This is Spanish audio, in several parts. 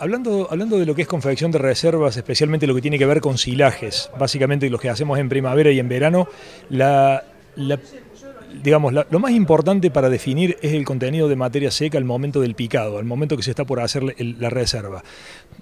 Hablando, hablando de lo que es confección de reservas, especialmente lo que tiene que ver con silajes, básicamente los que hacemos en primavera y en verano, la, digamos, lo más importante para definir es el contenido de materia seca al momento del picado, al momento que se está por hacer la reserva.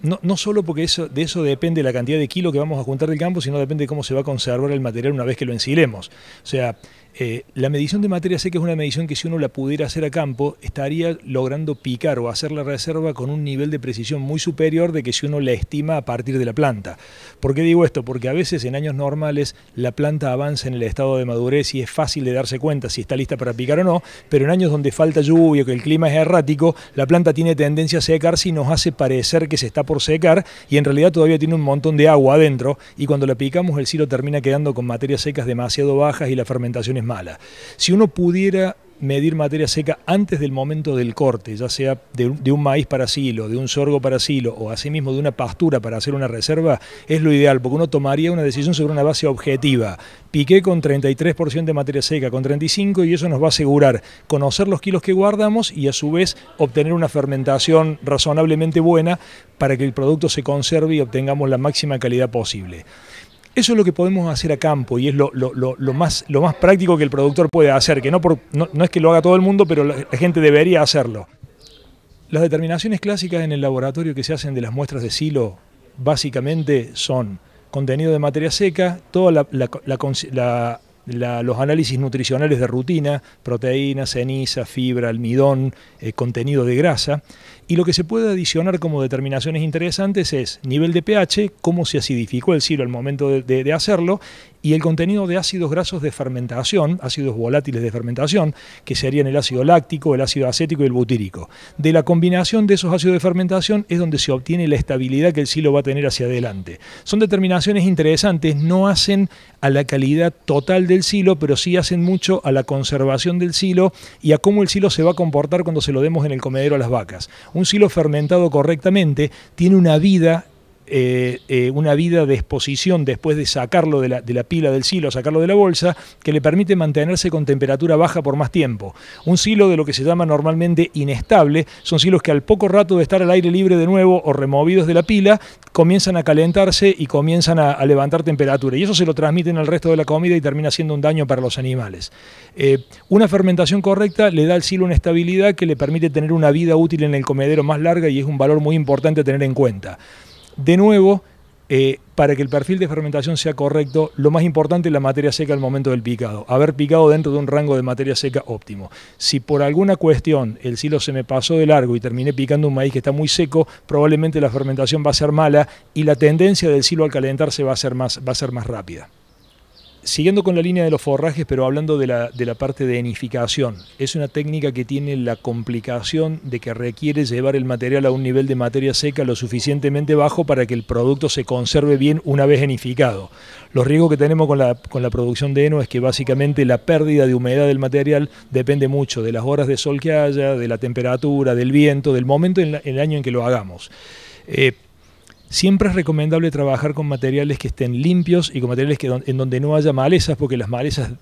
No, no solo porque eso, de eso depende la cantidad de kilo que vamos a juntar del campo, sino depende de cómo se va a conservar el material una vez que lo ensilemos. O sea, eh, la medición de materia seca es una medición que si uno la pudiera hacer a campo, estaría logrando picar o hacer la reserva con un nivel de precisión muy superior de que si uno la estima a partir de la planta. ¿Por qué digo esto? Porque a veces en años normales la planta avanza en el estado de madurez y es fácil de darse cuenta si está lista para picar o no, pero en años donde falta lluvia, que el clima es errático, la planta tiene tendencia a secarse y nos hace parecer que se está por secar y en realidad todavía tiene un montón de agua adentro y cuando la picamos el silo termina quedando con materias secas demasiado bajas y la fermentación mala. Si uno pudiera medir materia seca antes del momento del corte, ya sea de, de, un maíz para silo, de un sorgo para silo o asimismo de una pastura para hacer una reserva, es lo ideal, porque uno tomaría una decisión sobre una base objetiva. Piqué con 33% de materia seca, con 35% y eso nos va a asegurar conocer los kilos que guardamos y a su vez obtener una fermentación razonablemente buena para que el producto se conserve y obtengamos la máxima calidad posible. Eso es lo que podemos hacer a campo y es lo, lo, más, lo más práctico que el productor puede hacer, que no, por, no, es que lo haga todo el mundo, pero la, gente debería hacerlo. Las determinaciones clásicas en el laboratorio que se hacen de las muestras de silo básicamente son contenido de materia seca, toda la, los análisis nutricionales de rutina, proteína, ceniza, fibra, almidón, eh, contenido de grasa. Y lo que se puede adicionar como determinaciones interesantes es nivel de pH, cómo se acidificó el cielo al momento de hacerlo y el contenido de ácidos grasos de fermentación, ácidos volátiles de fermentación, que serían el ácido láctico, el ácido acético y el butírico. De la combinación de esos ácidos de fermentación es donde se obtiene la estabilidad que el silo va a tener hacia adelante. Son determinaciones interesantes, no hacen a la calidad total del silo, pero sí hacen mucho a la conservación del silo y a cómo el silo se va a comportar cuando se lo demos en el comedero a las vacas. Un silo fermentado correctamente tiene una vida eh, eh, una vida de exposición después de sacarlo de la, pila del silo, sacarlo de la bolsa, que le permite mantenerse con temperatura baja por más tiempo. Un silo de lo que se llama normalmente inestable, son silos que al poco rato de estar al aire libre de nuevo o removidos de la pila, comienzan a calentarse y comienzan a, levantar temperatura. Y eso se lo transmiten al resto de la comida y termina siendo un daño para los animales. Eh, una fermentación correcta le da al silo una estabilidad que le permite tener una vida útil en el comedero más larga y es un valor muy importante a tener en cuenta. De nuevo, eh, para que el perfil de fermentación sea correcto, lo más importante es la materia seca al momento del picado, haber picado dentro de un rango de materia seca óptimo. Si por alguna cuestión el silo se me pasó de largo y terminé picando un maíz que está muy seco, probablemente la fermentación va a ser mala y la tendencia del silo al calentarse va a ser más rápida siguiendo con la línea de los forrajes, pero hablando de la, parte de enificación, es una técnica que tiene la complicación de que requiere llevar el material a un nivel de materia seca lo suficientemente bajo para que el producto se conserve bien una vez enificado. Los riesgos que tenemos con la, producción de heno es que básicamente la pérdida de humedad del material depende mucho de las horas de sol que haya, de la temperatura, del viento, del momento en, el año en que lo hagamos. Eh, Siempre es recomendable trabajar con materiales que estén limpios y con materiales que en donde no haya malezas, porque las malezas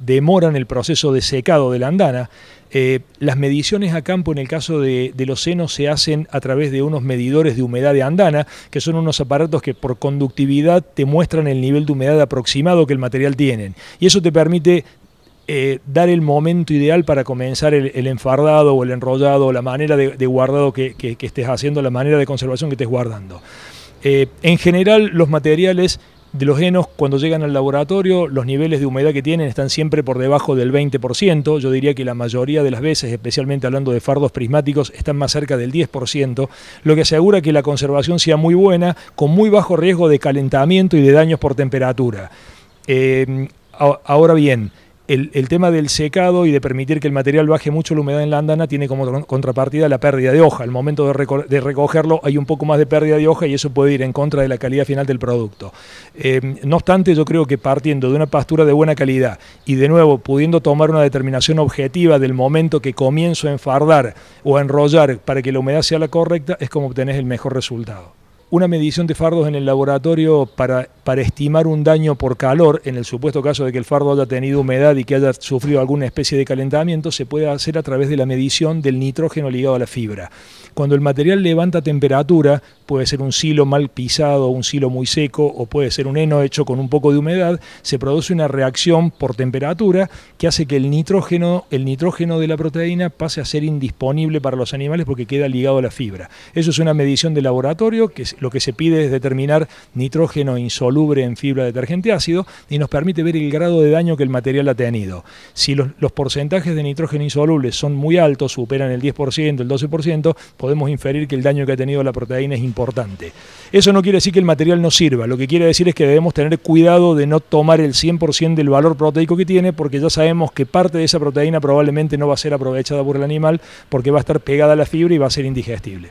demoran el proceso de secado de la andana. Eh, las mediciones a campo en el caso de, los senos se hacen a través de unos medidores de humedad de andana, que son unos aparatos que por conductividad te muestran el nivel de humedad aproximado que el material tienen. Y eso te permite eh, dar el momento ideal para comenzar el, enfardado o el enrollado, la manera de, guardado que estés haciendo, la manera de conservación que estés guardando. Eh, en general, los materiales de los genos cuando llegan al laboratorio, los niveles de humedad que tienen están siempre por debajo del 20%. Yo diría que la mayoría de las veces, especialmente hablando de fardos prismáticos, están más cerca del 10%, lo que asegura que la conservación sea muy buena, con muy bajo riesgo de calentamiento y de daños por temperatura. Eh, ahora bien, el, tema del secado y de permitir que el material baje mucho la humedad en la andana tiene como contrapartida la pérdida de hoja. Al momento de, recogerlo hay un poco más de pérdida de hoja y eso puede ir en contra de la calidad final del producto. Eh, no obstante, yo creo que partiendo de una pastura de buena calidad y de nuevo pudiendo tomar una determinación objetiva del momento que comienzo a enfardar o a enrollar para que la humedad sea la correcta, es como obtenés el mejor resultado una medición de fardos en el laboratorio para, estimar un daño por calor, en el supuesto caso de que el fardo haya tenido humedad y que haya sufrido alguna especie de calentamiento, se puede hacer a través de la medición del nitrógeno ligado a la fibra. Cuando el material levanta temperatura, puede ser un silo mal pisado, un silo muy seco o puede ser un heno hecho con un poco de humedad, se produce una reacción por temperatura que hace que el nitrógeno, el nitrógeno de la proteína pase a ser indisponible para los animales porque queda ligado a la fibra. Eso es una medición de laboratorio que es lo que se pide es determinar nitrógeno insoluble en fibra detergente ácido y nos permite ver el grado de daño que el material ha tenido. Si los, los porcentajes de nitrógeno insoluble son muy altos, superan el 10%, el 12%, podemos inferir que el daño que ha tenido la proteína es importante. Eso no quiere decir que el material no sirva, lo que quiere decir es que debemos tener cuidado de no tomar el 100% del valor proteico que tiene, porque ya sabemos que parte de esa proteína probablemente no va a ser aprovechada por el animal, porque va a estar pegada a la fibra y va a ser indigestible.